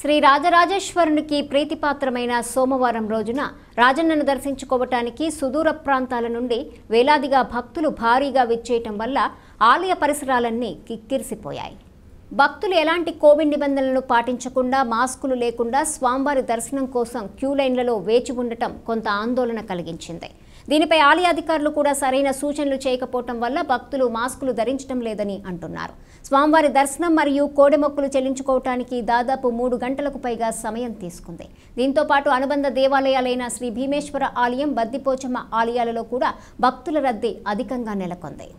శ్రీ రాజరాజేశ్వరునికి ప్రీతిపాత్రమైన సోమవారం రోజున రాజన్నను దర్శించుకోవటానికి సుదూర ప్రాంతాల నుండి వేలాదిగా భక్తులు భారీగా విచ్చేయటం వల్ల ఆలయ పరిసరాలన్నీ కిక్కిరిసిపోయాయి భక్తులు ఎలాంటి కోవిడ్ నిబంధనలను పాటించకుండా మాస్కులు లేకుండా స్వామివారి దర్శనం కోసం క్యూ లైన్లలో వేచి ఉండటం కొంత ఆందోళన కలిగించింది దీనిపై ఆలయ అధికారులు కూడా సరైన సూచనలు చేయకపోవటం వల్ల భక్తులు మాస్కులు ధరించడం లేదని అంటున్నారు స్వామివారి దర్శనం మరియు మొక్కులు చెల్లించుకోవటానికి దాదాపు మూడు గంటలకు పైగా సమయం తీసుకుంది దీంతో పాటు అనుబంధ దేవాలయాలైన శ్రీ భీమేశ్వర ఆలయం బద్దిపోచమ్మ ఆలయాలలో కూడా భక్తుల రద్దీ అధికంగా నెలకొంది